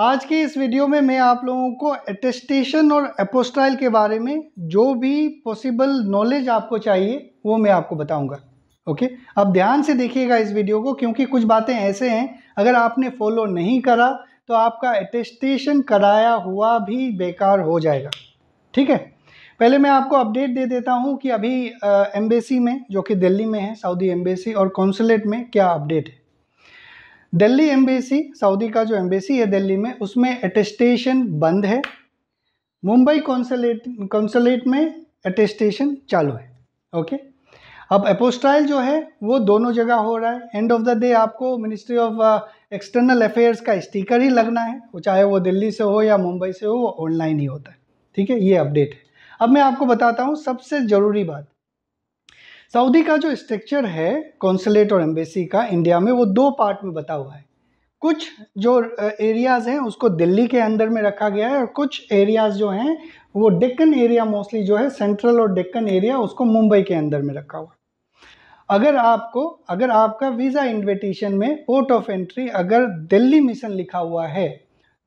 आज की इस वीडियो में मैं आप लोगों को एटेस्टेशन और एपोस्टाइल के बारे में जो भी पॉसिबल नॉलेज आपको चाहिए वो मैं आपको बताऊंगा ओके अब ध्यान से देखिएगा इस वीडियो को क्योंकि कुछ बातें ऐसे हैं अगर आपने फॉलो नहीं करा तो आपका एटेस्टेशन कराया हुआ भी बेकार हो जाएगा ठीक है पहले मैं आपको अपडेट दे देता हूँ कि अभी एम्बेसी में जो कि दिल्ली में है सऊदी एम्बेसी और कौंसुलेट में क्या अपडेट है दिल्ली एम्बेसी सऊदी का जो एम्बेसी है दिल्ली में उसमें एटेस्टेशन बंद है मुंबई कौंसलेट कौंसलेट में अटेस्टेशन चालू है ओके अब अपोस्टाइल जो है वो दोनों जगह हो रहा है एंड ऑफ द डे आपको मिनिस्ट्री ऑफ एक्सटर्नल अफेयर्स का स्टिकर ही लगना है वो चाहे वो दिल्ली से हो या मुंबई से हो वो ऑनलाइन ही होता है ठीक है ये अपडेट है अब मैं आपको बताता हूँ सबसे ज़रूरी बात सऊदी का जो स्ट्रक्चर है कौंसलेट और एम्बेसी का इंडिया में वो दो पार्ट में बता हुआ है कुछ जो एरियाज़ हैं उसको दिल्ली के अंदर में रखा गया है और कुछ एरियाज़ जो हैं वो डेक्कन एरिया मोस्टली जो है सेंट्रल और डेक्कन एरिया उसको मुंबई के अंदर में रखा हुआ अगर आपको अगर आपका वीज़ा इन्विटेशन में पोर्ट ऑफ एंट्री अगर दिल्ली मिशन लिखा हुआ है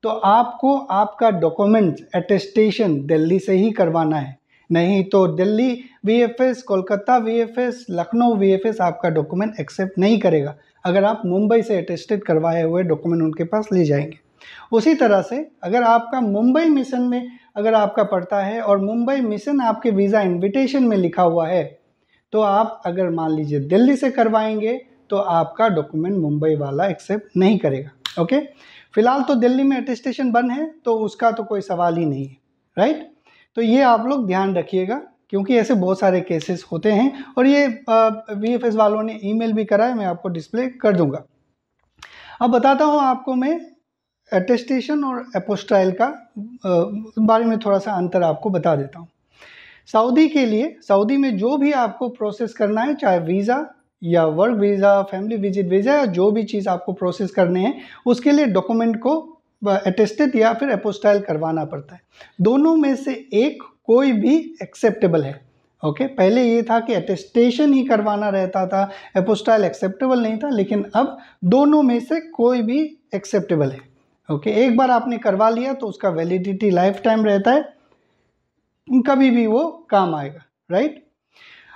तो आपको आपका डॉक्यूमेंट एटेस्टेशन दिल्ली से ही करवाना है नहीं तो Delhi VFS Kolkata VFS Lucknow VFS आपका डॉक्यूमेंट एक्सेप्ट नहीं करेगा अगर आप मुंबई से अटेस्टेड करवाए हुए डॉक्यूमेंट उनके पास ले जाएंगे उसी तरह से अगर आपका मुंबई मिशन में अगर आपका पड़ता है और मुंबई मिशन आपके वीज़ा इनविटेशन में लिखा हुआ है तो आप अगर मान लीजिए दिल्ली से करवाएंगे तो आपका डॉक्यूमेंट मुंबई वाला एक्सेप्ट नहीं करेगा ओके फिलहाल तो दिल्ली में अटेस्टेशन बंद है तो उसका तो कोई सवाल ही नहीं है राइट तो ये आप लोग ध्यान रखिएगा क्योंकि ऐसे बहुत सारे केसेस होते हैं और ये वी वालों ने ईमेल भी करा है मैं आपको डिस्प्ले कर दूंगा अब बताता हूँ आपको मैं एटेस्टेशन और एपोस्ट्राइल का बारे में थोड़ा सा अंतर आपको बता देता हूँ सऊदी के लिए सऊदी में जो भी आपको प्रोसेस करना है चाहे वीज़ा या work visa family visit visa या जो भी चीज़ आपको प्रोसेस करने हैं उसके लिए डॉक्यूमेंट को अटेस्टेड या फिर अपोस्टाइल करवाना पड़ता है दोनों में से एक कोई भी एक्सेप्टेबल है ओके okay? पहले ये था कि अटेस्टेशन ही करवाना रहता था अपोस्टाइल एक्सेप्टेबल नहीं था लेकिन अब दोनों में से कोई भी एक्सेप्टेबल है ओके okay? एक बार आपने करवा लिया तो उसका वैलिडिटी लाइफ टाइम रहता है कभी भी वो काम आएगा राइट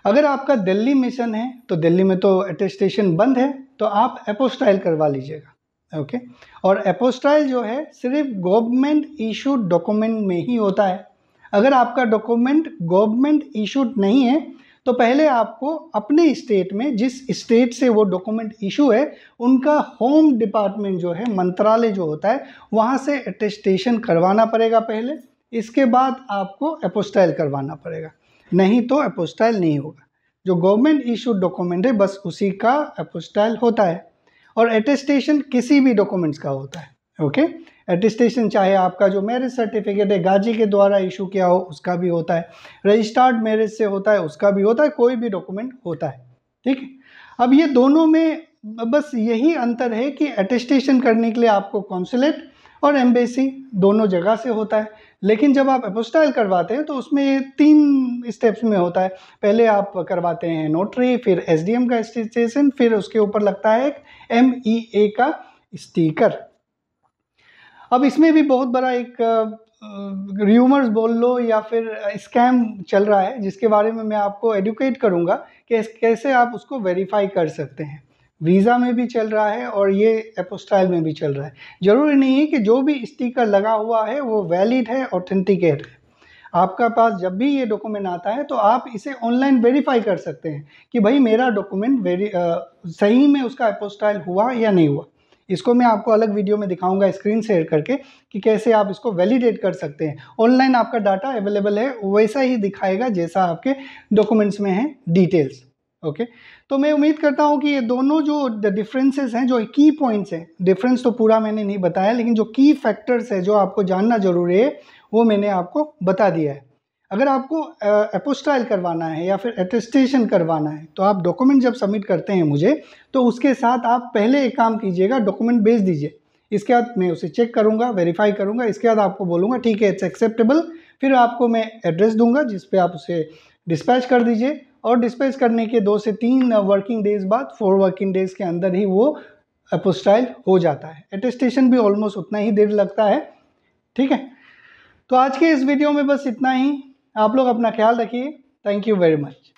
अगर आपका दिल्ली मिशन है तो दिल्ली में तो अटेस्टेशन बंद है तो आप अपोस्टाइल करवा लीजिएगा ओके और अपोस्टाइल जो है सिर्फ गवर्नमेंट इशूड डॉक्यूमेंट में ही होता है अगर आपका डॉक्यूमेंट गवर्नमेंट इशूड नहीं है तो पहले आपको अपने स्टेट में जिस स्टेट से वो डॉक्यूमेंट इशू है उनका होम डिपार्टमेंट जो है मंत्रालय जो होता है वहाँ से अटेस्टेशन करवाना पड़ेगा पहले इसके बाद आपको अपोस्टाइल करवाना पड़ेगा नहीं तो अपोस्टाइल नहीं होगा जो गवर्नमेंट इशू डॉक्यूमेंट है बस उसी का अपोस्टाइल होता है और एटेस्टेशन किसी भी डॉक्यूमेंट्स का होता है ओके एटेस्टेशन चाहे आपका जो मैरिज सर्टिफिकेट है गाजी के द्वारा इशू किया हो उसका भी होता है रजिस्टर्ड मैरिज से होता है उसका भी होता है कोई भी डॉक्यूमेंट होता है ठीक है अब ये दोनों में बस यही अंतर है कि एटेस्टेशन करने के लिए आपको कौंसुलेट और एम्बेसी दोनों जगह से होता है लेकिन जब आप एपोस्टाइल करवाते हैं तो उसमें तीन स्टेप्स में होता है पहले आप करवाते हैं नोटरी फिर एस का स्टेशन फिर उसके ऊपर लगता है एक एम e का स्टीकर अब इसमें भी बहुत बड़ा एक र्यूमर्स बोल लो या फिर स्कैम चल रहा है जिसके बारे में मैं आपको एडुकेट करूँगा कि कैसे आप उसको वेरीफाई कर सकते हैं वीज़ा में भी चल रहा है और ये एपोस्टाइल में भी चल रहा है ज़रूरी नहीं है कि जो भी स्टिकर लगा हुआ है वो वैलिड है ऑथेंटिकेट है आपका पास जब भी ये डॉक्यूमेंट आता है तो आप इसे ऑनलाइन वेरीफाई कर सकते हैं कि भाई मेरा डॉक्यूमेंट वेरी आ, सही में उसका एपोस्टाइल हुआ या नहीं हुआ इसको मैं आपको अलग वीडियो में दिखाऊंगा स्क्रीन शेयर करके कि कैसे आप इसको वैलिडेट कर सकते हैं ऑनलाइन आपका डाटा अवेलेबल है वैसा ही दिखाएगा जैसा आपके डॉक्यूमेंट्स में है डिटेल्स ओके तो मैं उम्मीद करता हूँ कि ये दोनों जो डिफरेंसेस हैं जो की पॉइंट्स हैं डिफरेंस तो पूरा मैंने नहीं बताया लेकिन जो की फैक्टर्स है जो आपको जानना जरूरी है वो मैंने आपको बता दिया है अगर आपको अपोस्टाइल करवाना है या फिर एटेस्टेशन करवाना है तो आप डॉक्यूमेंट जब सबमिट करते हैं मुझे तो उसके साथ आप पहले एक काम कीजिएगा डॉक्यूमेंट भेज दीजिए इसके बाद मैं उसे चेक करूँगा वेरीफाई करूँगा इसके बाद आपको बोलूँगा ठीक है इट्स एक्सेप्टेबल फिर आपको मैं एड्रेस दूंगा जिस आप उसे डिस्पैच कर दीजिए और डिस्पैच करने के दो से तीन वर्किंग डेज बाद फोर वर्किंग डेज के अंदर ही वो अपोस्टाइल हो जाता है एटेस्टेशन भी ऑलमोस्ट उतना ही देर लगता है ठीक है तो आज के इस वीडियो में बस इतना ही आप लोग अपना ख्याल रखिए थैंक यू वेरी मच